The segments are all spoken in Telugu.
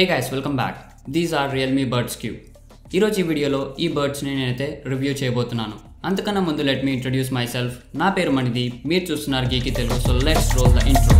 hey guys welcome back these are Realme buds Q ఈరోజు ఈ వీడియోలో ఈ బర్డ్స్ని నేనైతే రివ్యూ చేయబోతున్నాను అంతకన్నా ముందు let me introduce myself నా పేరు మనిది మీరు చూస్తున్నారు geeky Telugu so let's roll the intro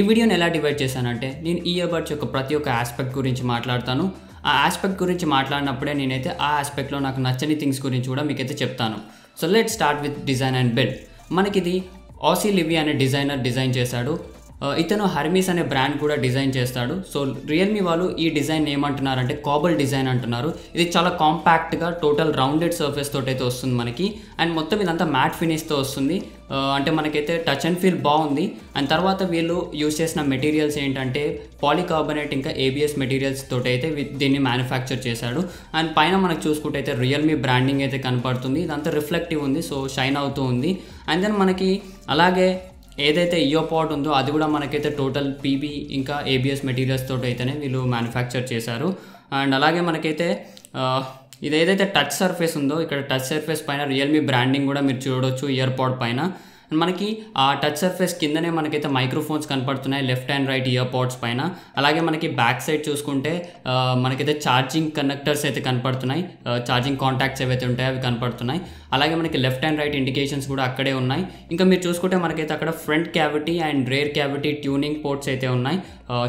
ఈ వీడియోని ఎలా డివైడ్ చేశానంటే నేను ఈ ఇయర్బడ్స్ యొక్క ప్రతి ఒక్క ఆస్పెక్ట్ గురించి మాట్లాడతాను ఆ ఆస్పెక్ట్ గురించి మాట్లాడినప్పుడే నేనైతే ఆ ఆస్పెక్ట్లో నాకు నచ్చని థింగ్స్ గురించి కూడా మీకైతే చెప్తాను so let start with design and build మనకిది ఆసీ లివి అనే డిజైనర్ డిజైన్ చేశాడు ఇతను హర్మీస్ అనే బ్రాండ్ కూడా డిజైన్ చేస్తాడు సో రియల్మీ వాళ్ళు ఈ డిజైన్ ఏమంటున్నారంటే కాబల్ డిజైన్ అంటున్నారు ఇది చాలా కాంపాక్ట్గా టోటల్ రౌండెడ్ సర్ఫేస్ తోటి అయితే వస్తుంది మనకి అండ్ మొత్తం ఇదంతా మ్యాట్ ఫినిష్తో వస్తుంది అంటే మనకైతే టచ్ అండ్ ఫీల్ బాగుంది అండ్ తర్వాత వీళ్ళు యూజ్ చేసిన మెటీరియల్స్ ఏంటంటే పాలికార్బనేట్ ఇంకా ఏబిఎస్ మెటీరియల్స్ తోటి అయితే దీన్ని మ్యానుఫ్యాక్చర్ చేశాడు అండ్ పైన మనకు చూసుకుంటే అయితే రియల్మీ బ్రాండింగ్ అయితే కనపడుతుంది ఇదంతా రిఫ్లెక్టివ్ ఉంది సో షైన్ అవుతూ ఉంది అండ్ దెన్ మనకి అలాగే ఏదైతే ఇయో e పాట్ ఉందో అది కూడా మనకైతే టోటల్ పీబీ ఇంకా ఏబిఎస్ మెటీరియల్స్ తోటి అయితేనే వీళ్ళు మ్యానుఫ్యాక్చర్ చేశారు అండ్ అలాగే మనకైతే ఇది ఏదైతే టచ్ సర్ఫేస్ ఉందో ఇక్కడ టచ్ సర్ఫేస్ పైన రియల్మీ బ్రాండింగ్ కూడా మీరు చూడొచ్చు ఇయర్ e పాడ్ పైన మనకి ఆ టచ్ సర్ఫేస్ కిందనే మనకైతే మైక్రోఫోన్స్ కనపడుతున్నాయి left and right ear pods పైన అలాగే మనకి బ్యాక్ సైడ్ చూసుకుంటే మనకైతే ఛార్జింగ్ కనెక్టర్స్ అయితే కనపడుతున్నాయి ఛార్జింగ్ కాంటాక్ట్స్ ఏవైతే ఉంటాయో అవి కనపడుతున్నాయి అలాగే మనకి లెఫ్ట్ అండ్ రైట్ ఇండికేషన్స్ కూడా అక్కడే ఉన్నాయి ఇంకా మీరు చూసుకుంటే మనకైతే అక్కడ front cavity and rear cavity tuning ports అయితే ఉన్నాయి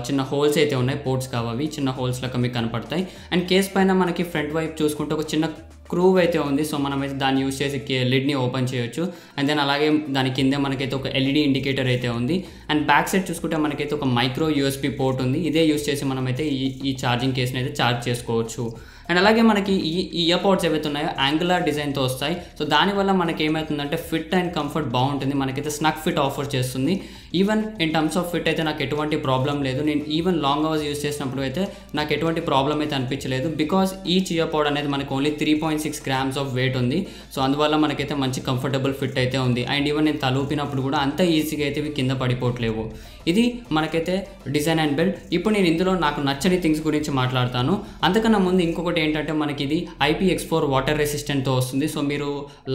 చిన్న హోల్స్ అయితే ఉన్నాయి పోర్ట్స్ కావాలి చిన్న హోల్స్ లెక్క మీకు కనపడతాయి అండ్ కేస్ పైన మనకి ఫ్రంట్ వైపు చూసుకుంటే ఒక చిన్న క్రూవ్ అయితే ఉంది సో మనమైతే దాన్ని యూస్ చేసి లిడ్ని ఓపెన్ చేయొచ్చు అండ్ దెన్ అలాగే దాని కింద మనకైతే ఒక ఎల్ఈడి ఇండికేటర్ e అయితే ఉంది అండ్ బ్యాక్ సైడ్ చూసుకుంటే మనకైతే ఒక మైక్రో యూఎస్పీ పోర్ట్ ఉంది ఇదే యూస్ చేసి మనమైతే ఈ ఈ ఛార్జింగ్ కేస్ని అయితే ఛార్జ్ చేసుకోవచ్చు అండ్ అలాగే మనకి ఈ ఇయర్ పోడ్స్ ఏవైతే ఉన్నాయో యాంగులర్ డిజైన్తో వస్తాయి సో దానివల్ల మనకి ఏమవుతుందంటే ఫిట్ అండ్ కంఫర్ట్ బాగుంటుంది మనకైతే స్నక్ ఫిట్ ఆఫర్ చేస్తుంది even in terms of fit అయితే నాకు ఎటువంటి ప్రాబ్లం లేదు నేను ఈవెన్ లాంగ్ అవర్స్ యూస్ చేసినప్పుడు అయితే నాకు ఎటువంటి ప్రాబ్లం అయితే అనిపించలేదు బికాస్ ఈ చియా పౌడర్ అనేది మనకు only three point six grams of weight ఉంది సో అందువల్ల మనకైతే మంచి కంఫర్టబుల్ ఫిట్ అయితే ఉంది అండ్ ఈవెన్ నేను తలూపినప్పుడు కూడా అంత ఈజీగా అయితే ఇవి కింద పడిపోవట్లేవు ఇది మనకైతే డిజైన్ అండ్ బెల్ట్ ఇప్పుడు నేను ఇందులో నాకు నచ్చని థింగ్స్ గురించి మాట్లాడతాను అంతకన్నా ముందు ఇంకొకటి ఏంటంటే మనకి ఇది ఐపీఎక్స్ ఫోర్ వాటర్ రెసిస్టెంట్తో వస్తుంది సో మీరు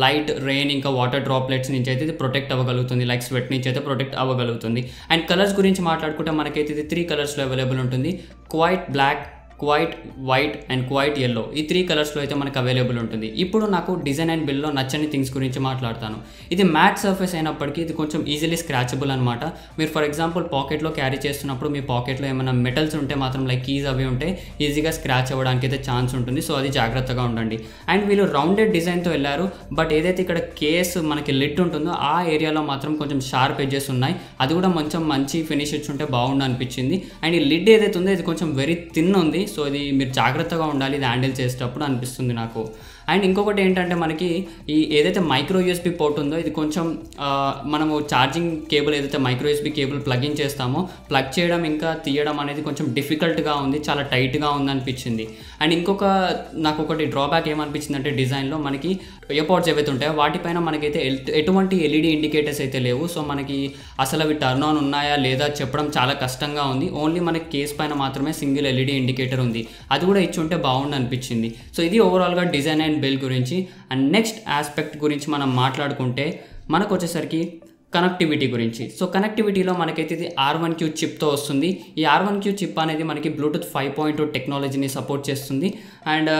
లైట్ రెయిన్ ఇంకా వాటర్ డ్రాప్లెట్స్ నుంచి అయితే ఇది ప్రొటెక్ట్ అవ్వగలుగుతుంది లైక్ స్వెట్ నుంచి అయితే ప్రొటెక్ట్ అవ్వగలుగుతుంది అవుతుంది అండ్ కలర్స్ గురించి మాట్లాడుకుంటే మనకైతే ఇది త్రీ కలర్స్లో అవైలబుల్ ఉంటుంది quite black quite white and quite yellow ఈ త్రీ కలర్స్లో అయితే మనకు అవైలబుల్ ఉంటుంది ఇప్పుడు నాకు డిజైన్ అండ్ బిల్లో నచ్చని థింగ్స్ గురించి మాట్లాడతాను ఇది మ్యాట్ సర్ఫేస్ అయినప్పటికీ ఇది కొంచెం ఈజీలీ స్క్రాచబుల్ అనమాట మీరు ఫర్ ఎగ్జాంపుల్ పాకెట్లో క్యారీ చేస్తున్నప్పుడు మీ పాకెట్లో ఏమైనా మెటల్స్ ఉంటే మాత్రం లైక్ కీజ్ అవి ఉంటే ఈజీగా స్క్రాచ్ అవ్వడానికి అయితే ఛాన్స్ ఉంటుంది సో అది జాగ్రత్తగా ఉండండి అండ్ వీళ్ళు రౌండెడ్ డిజైన్తో వెళ్ళారు బట్ ఏదైతే ఇక్కడ కేస్ మనకి లిట్ ఉంటుందో ఆ ఏరియాలో మాత్రం కొంచెం షార్ప్ ఎడ్జెస్ ఉన్నాయి అది కూడా కొంచెం మంచి ఫినిష్ ఉంటే బాగుండు అనిపించింది అండ్ ఈ లిడ్ ఏదైతే ఉందో ఇది కొంచెం వెరీ థిన్ ఉంది సో ఇది మీరు జాగ్రత్తగా ఉండాలి ఇది హ్యాండిల్ చేసేటప్పుడు అనిపిస్తుంది నాకు అండ్ ఇంకొకటి ఏంటంటే మనకి ఈ ఏదైతే మైక్రో యూఎస్బి పోర్ట్ ఉందో ఇది కొంచెం మనము ఛార్జింగ్ కేబుల్ ఏదైతే micro USB cable plug in చేస్తామో ప్లగ్ చేయడం ఇంకా తీయడం అనేది కొంచెం డిఫికల్ట్గా ఉంది చాలా టైట్గా ఉంది అనిపించింది అండ్ ఇంకొక నాకు ఒకటి డ్రాబ్యాక్ ఏమనిపించింది అంటే డిజైన్లో మనకి ఎయిర్పోర్ట్స్ ఏవైతే ఉంటాయో వాటిపైన మనకైతే ఎటువంటి ఎల్ఈడి ఇండికేటర్స్ అయితే లేవు సో మనకి అసలు అవి టర్న్ ఆన్ ఉన్నాయా లేదా చెప్పడం చాలా కష్టంగా ఉంది ఓన్లీ మనకి కేస్ పైన మాత్రమే సింగిల్ ఎల్ఈడి ఇండికేటర్ ఉంది అది కూడా ఇచ్చి ఉంటే బాగుండి అనిపించింది సో ఇది ఓవరాల్గా డిజైన్ అండ్ బెల్ గురించి అండ్ నెక్స్ట్ ఆస్పెక్ట్ గురించి మనం మాట్లాడుకుంటే మనకు వచ్చేసరికి కనెక్టివిటీ గురించి సో కనెక్టివిటీలో మనకైతే ఇది ఆర్ వన్ క్యూ చిప్తో వస్తుంది ఈ ఆర్ వన్ క్యూ చిప్ అనేది మనకి బ్లూటూత్ ఫైవ్ పాయింట్ టెక్నాలజీని సపోర్ట్ చేస్తుంది అండ్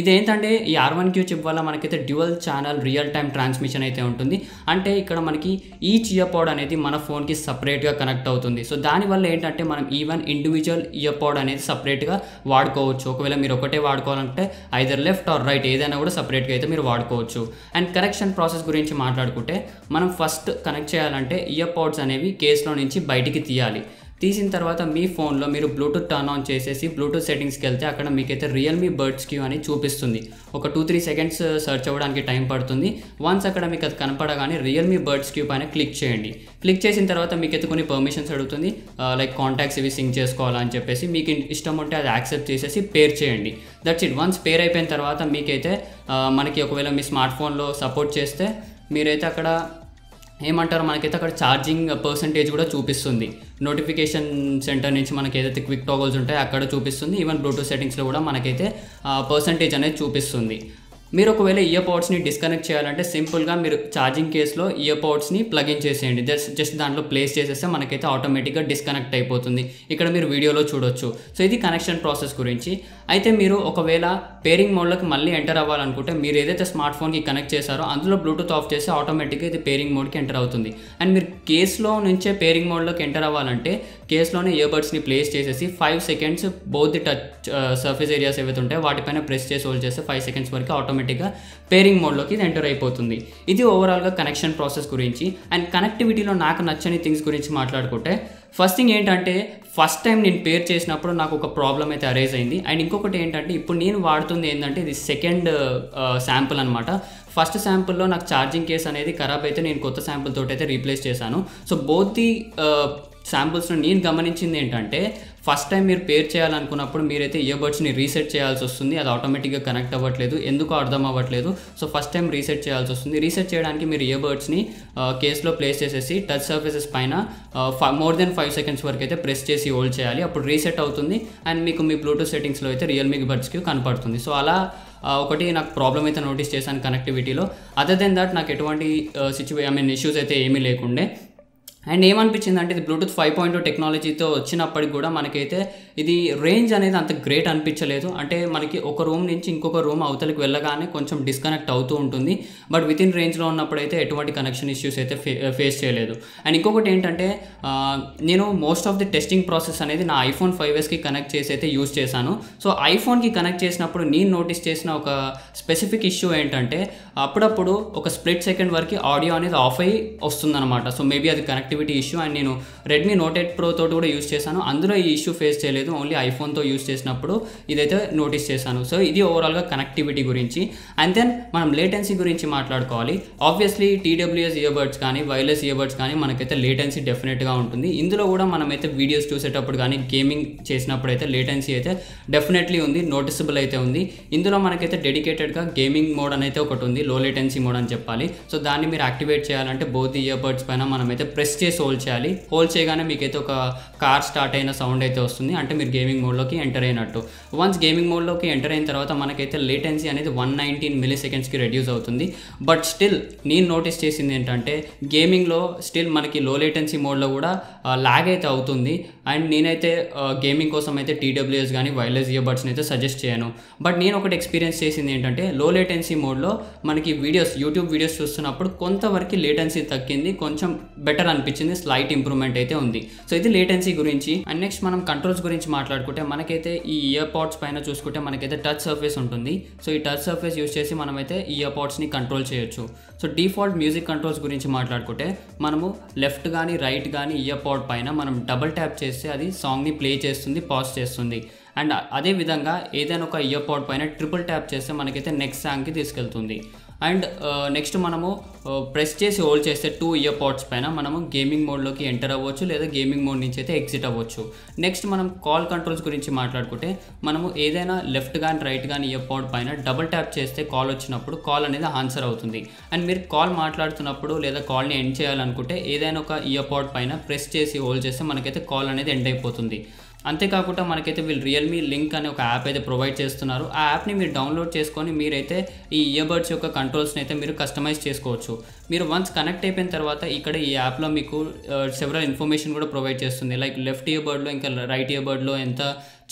ఇదేంటంటే ఈ ఆర్ వన్ క్యూ చిప్ వల్ల మనకైతే dual channel real time transmission అయితే ఉంటుంది అంటే ఇక్కడ మనకి ఈ ఇయర్ పాడ్ అనేది మన ఫోన్కి సపరేట్గా కనెక్ట్ అవుతుంది సో దానివల్ల ఏంటంటే మనం ఈవెన్ ఇండివిజువల్ ఇయర్ అనేది సపరేట్గా వాడుకోవచ్చు ఒకవేళ మీరు ఒకటే వాడుకోవాలంటే ఐదర్ లెఫ్ట్ ఆర్ రైట్ ఏదైనా కూడా సపరేట్గా అయితే మీరు వాడుకోవచ్చు అండ్ కనెక్షన్ ప్రాసెస్ గురించి మాట్లాడుకుంటే మనం ఫస్ట్ కనెక్ట్ చేయాలంటే ఇయర్ పాడ్స్ అనేవి కేసులో నుంచి బయటికి తీయాలి తీసిన తర్వాత మీ ఫోన్లో మీరు బ్లూటూత్ టర్న్ ఆన్ చేసేసి బ్లూటూత్ సెట్టింగ్స్కి వెళ్తే అక్కడ మీకైతే రియల్మీ బర్డ్స్ క్యూ అని చూపిస్తుంది ఒక టూ త్రీ సెకండ్స్ సెర్చ్ అవ్వడానికి టైం పడుతుంది వన్స్ అక్కడ మీకు అది కనపడగానే రియల్మీ బర్డ్స్ క్యూ పైన క్లిక్ చేయండి క్లిక్ చేసిన తర్వాత మీకైతే కొన్ని పర్మిషన్స్ అడుగుతుంది లైక్ uh, కాంటాక్ట్స్ ఇవి సింక్ చేసుకోవాలని చెప్పేసి మీకు ఇష్టం ఉంటే అది యాక్సెప్ట్ చేసేసి పేర్ చేయండి దట్స్ ఇట్ వన్స్ పేర్ అయిపోయిన తర్వాత మీకైతే uh, మనకి ఒకవేళ మీ స్మార్ట్ ఫోన్లో సపోర్ట్ చేస్తే మీరైతే అక్కడ ఏమంటారు మనకైతే అక్కడ ఛార్జింగ్ పర్సంటేజ్ కూడా చూపిస్తుంది నోటిఫికేషన్ సెంటర్ నుంచి మనకి ఏదైతే క్విక్ టాగల్స్ ఉంటాయో అక్కడ చూపిస్తుంది ఈవెన్ బ్లూటూత్ సెట్టింగ్స్లో కూడా మనకైతే పర్సంటేజ్ అనేది చూపిస్తుంది మీరు ఒకవేళ ఇయర్ పాడ్స్ని డిస్కనెక్ట్ చేయాలంటే సింపుల్గా మీరు ఛార్జింగ్ కేసులో ఇయర్ పాడ్స్ని ప్లగిన్ చేసేయండి జస్ట్ జస్ట్ దాంట్లో ప్లేస్ చేసేస్తే మనకైతే ఆటోమేటిక్గా డిస్కనెక్ట్ అయిపోతుంది ఇక్కడ మీరు వీడియోలో చూడొచ్చు సో ఇది కనెక్షన్ ప్రాసెస్ గురించి అయితే మీరు ఒకవేళ పేరింగ్ మోడ్లోకి మళ్ళీ ఎంటర్ అవ్వాలనుకుంటే మీరు ఏదైతే స్మార్ట్ ఫోన్కి కనెక్ట్ చేశారో అందులో బ్లూటూత్ ఆఫ్ చేస్తే ఆటోమేటిక్గా ఇది పేరింగ్ మోడ్కి ఎంటర్ అవుతుంది అండ్ మీరు కేసులో నుంచే పేరింగ్ మోడ్లోకి ఎంటర్ అవ్వాలంటే కేసులోనే ఇయర్బడ్స్ని ప్లేస్ చేసేసి five seconds both the touch surface areas ఏవైతే ఉంటాయో వాటిపైన ప్రెస్ చేసి హోల్డ్ చేస్తే ఫైవ్ సెకండ్స్ వరకు ఆటోమేటిక్ ఆటోమేటిక్గా పేరింగ్ మోడ్లోకి ఇది ఎంటర్ అయిపోతుంది ఇది ఓవరాల్గా కనెక్షన్ ప్రాసెస్ గురించి అండ్ కనెక్టివిటీలో నాకు నచ్చని థింగ్స్ గురించి మాట్లాడుకుంటే ఫస్ట్ థింగ్ ఏంటంటే ఫస్ట్ టైం నేను పేర్ చేసినప్పుడు నాకు ఒక ప్రాబ్లం అయితే అరేజ్ అయింది అండ్ ఇంకొకటి ఏంటంటే ఇప్పుడు నేను వాడుతుంది ఏంటంటే ఇది సెకండ్ శాంపుల్ అనమాట ఫస్ట్ శాంపుల్లో నాకు ఛార్జింగ్ కేస్ అనేది ఖరాబ్ అయితే నేను కొత్త శాంపుల్ తోటి అయితే రీప్లేస్ చేశాను సో బోత్ ది శాంపుల్స్లో నేను గమనించింది ఏంటంటే ఫస్ట్ టైం మీరు పేర్ చేయాలనుకున్నప్పుడు మీరైతే ఇయర్బడ్స్ని రీసెట్ చేయాల్సి వస్తుంది అది ఆటోమేటిక్గా కనెక్ట్ అవ్వట్లేదు ఎందుకు అర్థం అవ్వట్లేదు సో ఫస్ట్ టైం రీసెట్ చేయాల్సి వస్తుంది రీసెట్ చేయడానికి మీరు ఇయర్బడ్స్ని కేస్లో ప్లేస్ చేసేసి టచ్ సర్ఫేసెస్ పైన మోర్ దెన్ ఫైవ్ సెకండ్స్ వరకు అయితే ప్రెస్ చేసి హోల్డ్ చేయాలి అప్పుడు రీసెట్ అవుతుంది అండ్ మీకు మీ బ్లూటూత్ సెట్టింగ్స్లో అయితే రియల్మీ బడ్స్కి కనపడుతుంది సో అలా ఒకటి నాకు ప్రాబ్లం అయితే నోటీస్ చేశాను కనెక్టివిటీలో అదర్ దెన్ దట్ నాకు ఎటువంటి సిచ్యువే ఐ మీన్ ఇష్యూస్ అయితే ఏమీ లేకుండే అండ్ ఏమనిపించింది అంటే ఇది బ్లూటూత్ ఫైవ్ పాయింట్ టెక్నాలజీతో వచ్చినప్పటికి కూడా మనకైతే ఇది రేంజ్ అనేది అంత గ్రేట్ అనిపించలేదు అంటే మనకి ఒక రూమ్ నుంచి ఇంకొక రూమ్ అవతలకి వెళ్ళగానే కొంచెం డిస్కనెక్ట్ అవుతూ ఉంటుంది బట్ విత్ ఇన్ రేంజ్లో ఉన్నప్పుడు అయితే ఎటువంటి కనెక్షన్ ఇష్యూస్ అయితే ఫేస్ చేయలేదు అండ్ ఇంకొకటి ఏంటంటే నేను most of the testing process అనేది నా ఐఫోన్ ఫైవ్ ఎస్కి కనెక్ట్ చేసి అయితే యూజ్ చేశాను సో ఐఫోన్కి కనెక్ట్ చేసినప్పుడు నేను నోటీస్ చేసిన ఒక స్పెసిఫిక్ ఇష్యూ ఏంటంటే అప్పుడప్పుడు ఒక స్ప్లిట్ సెకండ్ వరకు ఆడియో అనేది ఆఫ్ అయ్యి వస్తుందన్నమాట సో మేబీ అది కనెక్టివిటీ ఇష్యూ అండ్ నేను రెడ్మీ నోట్ ఎయిట్ ప్రో తోటి కూడా యూజ్ చేశాను అందులో ఈ ఇష్యూ ఫేస్ చేయలేదు చేయలేదు ఓన్లీ ఐఫోన్తో యూస్ చేసినప్పుడు ఇదైతే నోటీస్ చేశాను సో ఇది ఓవరాల్గా కనెక్టివిటీ గురించి అండ్ దెన్ మనం లేటెన్సీ గురించి మాట్లాడుకోవాలి ఆబ్వియస్లీ టీడబ్ల్యూఎస్ ఇయర్బర్డ్స్ కానీ వైర్లెస్ ఇయర్బర్డ్స్ కానీ మనకైతే లేటెన్సీ డెఫినెట్గా ఉంటుంది ఇందులో కూడా మనమైతే వీడియోస్ చూసేటప్పుడు కానీ గేమింగ్ చేసినప్పుడు అయితే లేటెన్సీ అయితే డెఫినెట్లీ ఉంది నోటిసబుల్ అయితే ఉంది ఇందులో మనకైతే డెడికేటెడ్గా గేమింగ్ మోడ్ అనేది ఒకటి ఉంది లో లేటెన్సీ మోడ్ అని చెప్పాలి సో దాన్ని మీరు యాక్టివేట్ చేయాలంటే బోత్ ఇయర్బర్డ్స్ పైన మనమైతే ప్రెస్ చేసి హోల్డ్ చేయాలి హోల్డ్ చేయగానే మీకైతే ఒక కార్ స్టార్ట్ అయిన సౌండ్ అయితే వస్తుంది అంటే మీరు గేమింగ్ మోడ్లోకి ఎంటర్ అయినట్టు వన్స్ గేమింగ్ మోడ్లోకి ఎంటర్ అయిన తర్వాత మనకైతే లేటెన్సీ అనేది వన్ నైన్టీన్ మిలీ సెకండ్స్కి రెడ్యూస్ అవుతుంది బట్ స్టిల్ నేను నోటీస్ చేసింది ఏంటంటే గేమింగ్లో స్టిల్ మనకి లో లేటెన్సీ మోడ్లో కూడా లాగ్ అయితే అవుతుంది అండ్ నేనైతే గేమింగ్ కోసం అయితే టీడబ్ల్యూఎస్ కానీ వైర్లెస్ బర్డ్స్ని అయితే సజెస్ట్ చేయను బట్ నేను ఒకటి ఎక్స్పీరియన్స్ చేసింది ఏంటంటే లో లేటెన్సీ మోడ్లో మనకి వీడియోస్ యూట్యూబ్ వీడియోస్ చూస్తున్నప్పుడు కొంతవరకు లేటెన్సీ తగ్గింది కొంచెం బెటర్ అనిపించింది స్లైట్ ఇంప్రూవ్మెంట్ అయితే ఉంది సో ఇది లేటెన్సీ ప్రైవసీ గురించి అండ్ నెక్స్ట్ మనం కంట్రోల్స్ గురించి మాట్లాడుకుంటే మనకైతే ఈ ఇయర్ పాడ్స్ పైన చూసుకుంటే మనకైతే టచ్ సర్ఫేస్ ఉంటుంది సో ఈ టచ్ సర్ఫేస్ యూస్ చేసి మనమైతే ఇయర్ పాడ్స్ని కంట్రోల్ చేయొచ్చు సో డిఫాల్ట్ మ్యూజిక్ కంట్రోల్స్ గురించి మాట్లాడుకుంటే మనము లెఫ్ట్ కానీ రైట్ కానీ ఇయర్ పాడ్ పైన మనం డబుల్ ట్యాప్ చేస్తే అది సాంగ్ని ప్లే చేస్తుంది పాజ్ చేస్తుంది అండ్ అదేవిధంగా ఏదైనా ఒక ఇయర్ పాడ్ పైన ట్రిపుల్ ట్యాప్ చేస్తే మనకైతే నెక్స్ట్ సాంగ్కి తీసుకెళ్తుంది అండ్ నెక్స్ట్ మనము ప్రెస్ చేసి హోల్డ్ చేస్తే టూ ఇయర్ పాడ్స్ పైన మనము గేమింగ్ మోడ్లోకి ఎంటర్ అవ్వచ్చు లేదా గేమింగ్ మోడ్ నుంచి అయితే ఎగ్జిట్ అవ్వచ్చు నెక్స్ట్ మనం కాల్ కంట్రోల్స్ గురించి మాట్లాడుకుంటే మనము ఏదైనా లెఫ్ట్ కానీ రైట్ కానీ ఇయర్ పాడ్ పైన డబుల్ ట్యాప్ చేస్తే కాల్ వచ్చినప్పుడు కాల్ అనేది ఆన్సర్ అవుతుంది అండ్ మీరు కాల్ మాట్లాడుతున్నప్పుడు లేదా కాల్ని ఎండ్ చేయాలనుకుంటే ఏదైనా ఒక ఇయర్ పాడ్ పైన ప్రెస్ చేసి హోల్డ్ చేస్తే మనకైతే కాల్ అనేది ఎండ్ అయిపోతుంది అంతేకాకుండా మనకైతే వీళ్ళు రియల్మీ లింక్ అనే ఒక యాప్ అయితే ప్రొవైడ్ చేస్తున్నారు ఆ యాప్ని మీరు డౌన్లోడ్ చేసుకొని మీరైతే ఈ ఇయర్బర్డ్స్ యొక్క కంట్రోల్స్ని అయితే మీరు కస్టమైజ్ చేసుకోవచ్చు మీరు వన్స్ కనెక్ట్ అయిపోయిన తర్వాత ఇక్కడ ఈ యాప్లో మీకు సెవరల్ ఇన్ఫర్మేషన్ కూడా ప్రొవైడ్ చేస్తుంది లైక్ లెఫ్ట్ ఇయర్బర్డ్లో ఇంకా రైట్ ఇయర్బర్డ్లో ఎంత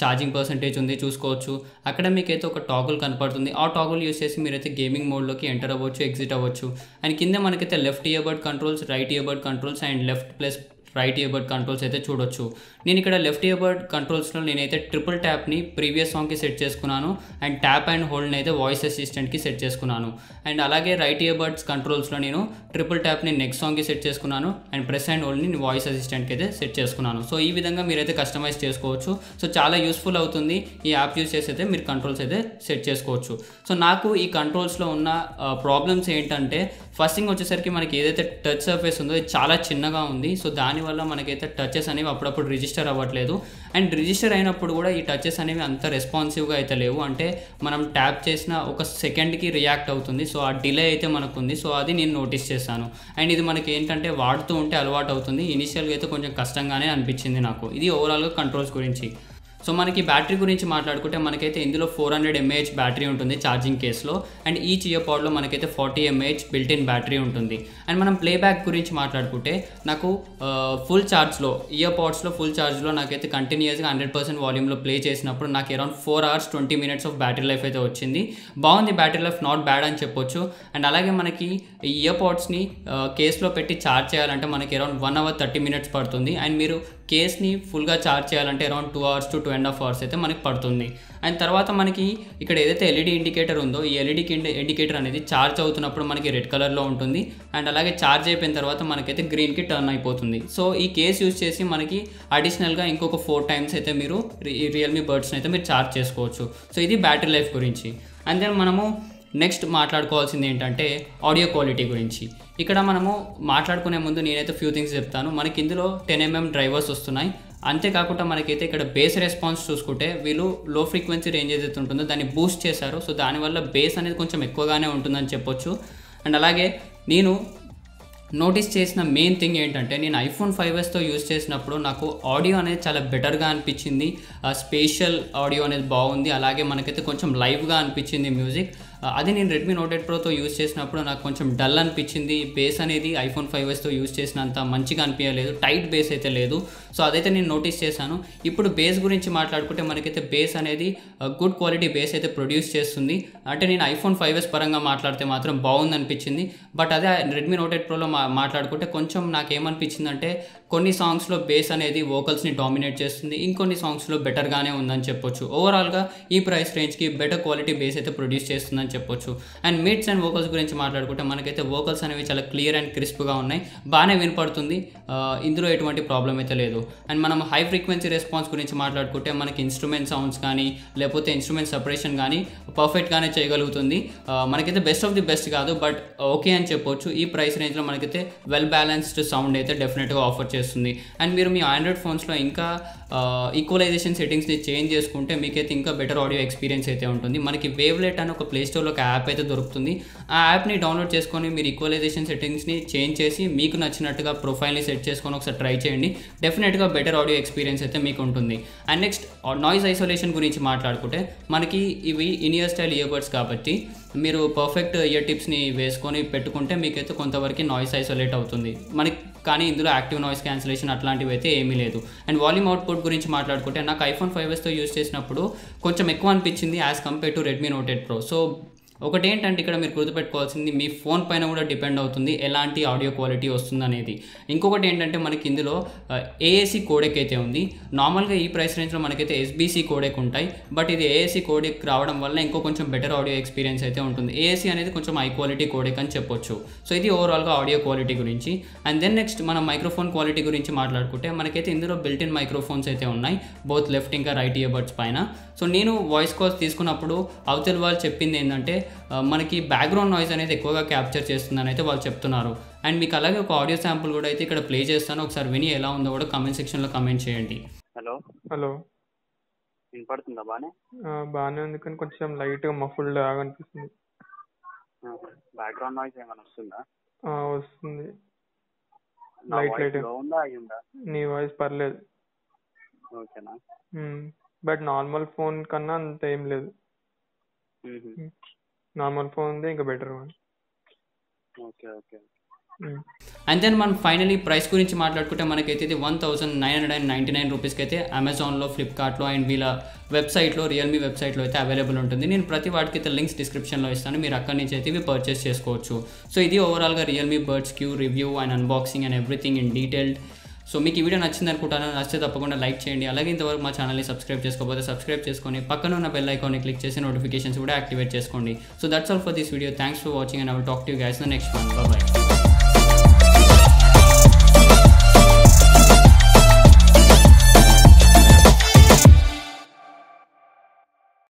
ఛార్జింగ్ పర్సంటేజ్ ఉంది చూసుకోవచ్చు అక్కడ మీకైతే ఒక టాగుల్ కనపడుతుంది ఆ టాగుల్ యూస్ చేసి మీరైతే గేమింగ్ మోడ్లోకి ఎంటర్ అవ్వచ్చు ఎగ్జిట్ అవ్వచ్చు అండ్ కింద మనకైతే left earbud controls right earbud controls and left plus right earbud controls అయితే చూడొచ్చు నేను ఇక్కడ లెఫ్ట్ ఇయర్బర్డ్ కంట్రోల్స్లో నేనైతే ట్రిపుల్ ట్యాప్ని ప్రీవియస్ సాంగ్కి సెట్ చేసుకున్నాను అండ్ ట్యాప్ అండ్ హోల్డ్ని అయితే వాయిస్ అసిస్టెంట్కి సెట్ చేసుకున్నాను అండ్ అలాగే రైట్ ఇయర్బర్డ్స్ కంట్రోల్స్లో నేను ట్రిపుల్ ట్యాప్ని నెక్స్ట్ సాంగ్కి సెట్ చేసుకున్నాను అండ్ ప్రెస్ అండ్ హోల్డ్ని నేను వాయిస్ అసిస్టెంట్కి అయితే సెట్ చేసుకున్నాను సో ఈ విధంగా మీరైతే కస్టమైజ్ చేసుకోవచ్చు సో చాలా యూస్ఫుల్ అవుతుంది ఈ యాప్ యూస్ చేసి అయితే మీరు కంట్రోల్స్ అయితే సెట్ చేసుకోవచ్చు సో నాకు ఈ కంట్రోల్స్లో ఉన్న ప్రాబ్లమ్స్ uh, ఏంటంటే ఫస్ట్ థింగ్ వచ్చేసరికి మనకి ఏదైతే టచ్ సర్ఫేస్ ఉందో ఇది చాలా చిన్నగా ఉంది సో దానివల్ల మనకైతే టచెస్ అనేవి అప్పుడప్పుడు రిజిస్టర్ అవ్వట్లేదు అండ్ రిజిస్టర్ అయినప్పుడు కూడా ఈ టచెస్ అనేవి అంత రెస్పాన్సివ్గా అయితే లేవు అంటే మనం ట్యాప్ చేసిన ఒక సెకండ్కి రియాక్ట్ అవుతుంది సో ఆ డిలే అయితే మనకు ఉంది సో అది నేను నోటీస్ చేశాను అండ్ ఇది మనకి ఏంటంటే వాడుతూ ఉంటే అలవాటు అవుతుంది ఇనిషియల్గా అయితే కొంచెం కష్టంగానే అనిపించింది నాకు ఇది ఓవరాల్గా కంట్రోల్స్ గురించి సో మనకి బ్యాటరీ గురించి మాట్లాడుకుంటే మనకైతే ఇందులో ఫోర్ హండ్రెడ్ ఎంఏహెచ్ బ్యాటరీ ఉంటుంది ఛార్జింగ్ కేసులో అండ్ ఈచ్ పాడ్లో మనకైతే forty mAh built in battery ఉంటుంది అండ్ మనం ప్లేబ్యాక్ గురించి మాట్లాడుకుంటే నాకు ఫుల్ ఛార్జ్లో ఇయర్ పాడ్స్లో ఫుల్ ఛార్జ్లో నాకైతే కంటిన్యూస్గా హండ్రెడ్ పర్సెంట్ వాల్యూమ్లో ప్లే చేసినప్పుడు నాకు around four hours twenty minutes of battery life అయితే వచ్చింది బాగుంది బ్యాటరీ లైఫ్ నాట్ బ్యాడ్ అని చెప్పొచ్చు అండ్ అలాగే మనకి ఇయర్ పాడ్స్ని కేసులో పెట్టి ఛార్జ్ చేయాలంటే మనకి around one hour thirty minutes పడుతుంది అండ్ మీరు కేస్ని ఫుల్గా చార్జ్ చేయాలంటే around two hours to two and half hours అయితే మనకి పడుతుంది అండ్ తర్వాత మనకి ఇక్కడ ఏదైతే ఎల్ఈడి ఇండికేటర్ ఉందో ఈ ఎల్ఈడి ఇండికేటర్ అనేది ఛార్జ్ అవుతున్నప్పుడు మనకి రెడ్ కలర్లో ఉంటుంది అండ్ అలాగే ఛార్జ్ అయిపోయిన తర్వాత మనకైతే గ్రీన్కి టర్న్ అయిపోతుంది సో ఈ కేస్ యూజ్ చేసి మనకి అడిషనల్గా ఇంకొక ఫోర్ టైమ్స్ అయితే మీరు రియల్మీ బర్డ్స్ని అయితే మీరు ఛార్జ్ చేసుకోవచ్చు సో ఇది బ్యాటరీ లైఫ్ గురించి అండ్ దెన్ మనము నెక్స్ట్ మాట్లాడుకోవాల్సింది ఏంటంటే ఆడియో క్వాలిటీ గురించి ఇక్కడ మనము మాట్లాడుకునే ముందు నేనైతే ఫ్యూ థింగ్స్ చెప్తాను మనకి ఇందులో టెన్ ఎంఎం డ్రైవర్స్ వస్తున్నాయి అంతేకాకుండా మనకైతే ఇక్కడ బేస్ రెస్పాన్స్ చూసుకుంటే వీళ్ళు లో ఫ్రీక్వెన్సీ రేంజ్ ఏదైతే ఉంటుందో దాన్ని బూస్ట్ చేశారు సో దానివల్ల బేస్ అనేది కొంచెం ఎక్కువగానే ఉంటుందని చెప్పొచ్చు అండ్ అలాగే నేను నోటీస్ చేసిన మెయిన్ థింగ్ ఏంటంటే నేను ఐఫోన్ ఫైవ్ ఎస్తో యూజ్ చేసినప్పుడు నాకు ఆడియో అనేది చాలా బెటర్గా అనిపించింది స్పేషల్ ఆడియో అనేది బాగుంది అలాగే మనకైతే కొంచెం లైవ్గా అనిపించింది మ్యూజిక్ అది నేను రెడ్మీ నోట్ ఎయిట్ ప్రోతో యూజ్ చేసినప్పుడు నాకు కొంచెం డల్ అనిపించింది బేస్ అనేది ఐఫోన్ ఫైవ్ ఎస్తో యూజ్ చేసినంత మంచిగా అనిపించలేదు టైట్ బేస్ అయితే లేదు సో అదైతే నేను నోటీస్ చేశాను ఇప్పుడు బేస్ గురించి మాట్లాడుకుంటే మనకైతే బేస్ అనేది గుడ్ క్వాలిటీ బేస్ అయితే ప్రొడ్యూస్ చేస్తుంది అంటే నేను ఐఫోన్ ఫైవ్ ఎస్ పరంగా మాట్లాడితే మాత్రం బాగుంది అనిపించింది బట్ అదే రెడ్మీ నోట్ ఎయిట్ ప్రోలో మా మాట్లాడుకుంటే కొంచెం నాకు ఏమనిపించిందంటే కొన్ని సాంగ్స్లో బేస్ అనేది వోకల్స్ని డామినేట్ చేస్తుంది ఇంకొన్ని సాంగ్స్లో బెటర్గానే ఉందని చెప్పొచ్చు ఓవరాల్గా ఈ ప్రైస్ రేంజ్కి బెటర్ క్వాలిటీ బేస్ అయితే ప్రొడ్యూస్ చేస్తుందని చెప్పొచ్చు అండ్ మిడ్స్ అండ్ వోకల్స్ గురించి మాట్లాడుకుంటే మనకైతే వోకల్స్ అనేవి చాలా క్లియర్ అండ్ క్రిస్ప్గా ఉన్నాయి బాగానే వినపడుతుంది ఇందులో ఎటువంటి ప్రాబ్లం అయితే లేదు అండ్ మనం హై ఫ్రీక్వెన్సీ రెస్పాన్స్ గురించి మాట్లాడుకుంటే మనకి ఇన్స్ట్రుమెంట్ సౌండ్స్ కానీ లేకపోతే ఇన్స్ట్రుమెంట్ సపరేషన్ కానీ పర్ఫెక్ట్గానే చేయగలుగుతుంది మనకైతే బెస్ట్ ఆఫ్ ది బెస్ట్ కాదు బట్ ఓకే అని చెప్పొచ్చు ఈ ప్రైస్ రేంజ్లో మనకైతే వెల్ బ్యాలెన్స్డ్ సౌండ్ అయితే డెఫినెట్గా ఆఫర్ చేస్తుంది చేస్తుంది అండ్ మీరు మీ ఆండ్రాయిడ్ ఫోన్స్లో ఇంకా ఈక్వలైజేషన్ సెట్టింగ్స్ని చేంజ్ చేసుకుంటే మీకైతే ఇంకా బెటర్ ఆడియో ఎక్స్పీరియన్స్ అయితే ఉంటుంది మనకి వేవ్లెట్ అని ఒక ప్లే స్టోర్లో ఒక యాప్ అయితే దొరుకుతుంది ఆ యాప్ని డౌన్లోడ్ చేసుకొని మీరు ఈక్వలైజేషన్ సెట్టింగ్స్ని చేంజ్ చేసి మీకు నచ్చినట్టుగా ప్రొఫైల్ని సెట్ చేసుకొని ఒకసారి ట్రై చేయండి డెఫినెట్గా బెటర్ ఆడియో ఎక్స్పీరియన్స్ అయితే మీకు ఉంటుంది అండ్ నెక్స్ట్ నాయిస్ ఐసోలేషన్ గురించి మాట్లాడుకుంటే మనకి ఇవి ఇనియర్ స్టైల్ ఇయర్బర్డ్స్ కాబట్టి మీరు పర్ఫెక్ట్ ఇయర్ టిప్స్ని వేసుకొని పెట్టుకుంటే మీకైతే కొంతవరకు నాయిస్ ఐసోలేట్ అవుతుంది మనకి కానీ ఇందులో యాక్టివ్ నాయిస్ క్యాన్సిలేషన్ అట్లాంటివి అయితే ఏమీ లేదు అండ్ వాల్యూమ్ అవుట్పుట్ గురించి మాట్లాడుకుంటే నాకు ఐఫోన్ ఫైవ్ ఎస్తో యూస్ చేసినప్పుడు కొంచెం ఎక్కువ అనిపించింది as compare to Redmi Note eight Pro so ఒకటేంటంటే ఇక్కడ మీరు గుర్తుపెట్టుకోవాల్సింది మీ ఫోన్ పైన కూడా డిపెండ్ అవుతుంది ఎలాంటి ఆడియో క్వాలిటీ వస్తుంది అనేది ఇంకొకటి ఏంటంటే మనకి ఇందులో ఏఏసీ కోడెక్ అయితే ఉంది నార్మల్గా ఈ ప్రైస్ రేంజ్లో మనకైతే ఎస్బీసీ కోడెక్ ఉంటాయి బట్ ఇది ఏఏసీ కోడెక్ రావడం వల్ల ఇంకో కొంచెం బెటర్ ఆడియో ఎక్స్పీరియన్స్ అయితే ఉంటుంది ఏఏసీ అనేది కొంచెం హై క్వాలిటీ కోడెక్ అని చెప్పొచ్చు సో ఇది ఓవరాల్గా ఆడియో క్వాలిటీ గురించి అండ్ దెన్ నెక్స్ట్ మనం మైక్రోఫోన్ క్వాలిటీ గురించి మాట్లాడుకుంటే మనకైతే ఇందులో బిల్ట్ ఇన్ మైక్రోఫోన్స్ అయితే ఉన్నాయి బోత్ లెఫ్ట్ ఇంకా రైట్ ఇయర్బర్డ్స్ పైన సో నేను వాయిస్ కాల్స్ తీసుకున్నప్పుడు అవతల వాళ్ళు చెప్పింది ఏంటంటే మనకి బ్యాక్గ్రౌండ్ నాయిస్ అనేది ఎక్కువగా క్యాప్చర్ చేస్తుందని అయితే వాళ్ళు చెప్తున్నారు అండ్ మీకు అలాగే ఒక ఆడియో శాంపుల్ కూడా అయితే ఇక్కడ ప్లే చేస్తాను ఒకసారి విని ఎలా ఉందో కూడా కమెంట్ లో కమెంట్ చేయండి హలో హలో వినపడుతుందా బానే బానే ఉంది కానీ కొంచెం లైట్ గా లాగా అనిపిస్తుంది బ్యాక్గ్రౌండ్ నాయిస్ ఏమైనా వస్తుందా వస్తుంది లైట్ లైట్ ఉందా నీ వాయిస్ పర్లేదు ఓకేనా బట్ నార్మల్ ఫోన్ కన్నా అంత ఏం లేదు నార్మల్ ఫోన్ ఉంది ఇంకా better one okay okay and then మనం ఫైనలీ ప్రైస్ గురించి మాట్లాడుకుంటే మనకైతే ఇది one thousand nine hundred and ninety nine రూపీస్కి అయితే అమెజాన్లో ఫ్లిప్కార్ట్లో అండ్ వీళ్ళ వెబ్సైట్లో రియల్మీ వెబ్సైట్లో అయితే అవైలబుల్ ఉంటుంది నేను ప్రతి వాటికి అయితే లింక్స్ డిస్క్రిప్షన్లో ఇస్తాను మీరు అక్కడి నుంచి అయితే ఇవి పర్చేస్ చేసుకోవచ్చు సో ఇది ఓవరాల్గా Realme buds Q review and unboxing and everything in detailed so మీకు ఈ వీడియో నచ్చింది అనుకుంటాను నచ్చితే తప్పకుండా లైక్ చేయండి అలాగే ఇంతవరకు మా ఛానల్ని సబ్స్క్రైబ్ చేసుకోకపోతే సబ్స్క్రైబ్ చేసుకొని పక్కన ఉన్న బెల్ ఐకాన్ని క్లిక్ చేసి నోటిఫికేషన్స్ కూడా యాక్టివేట్ చేసుకోండి so that's all for this video thanks for watching and I talk to guys the next one bye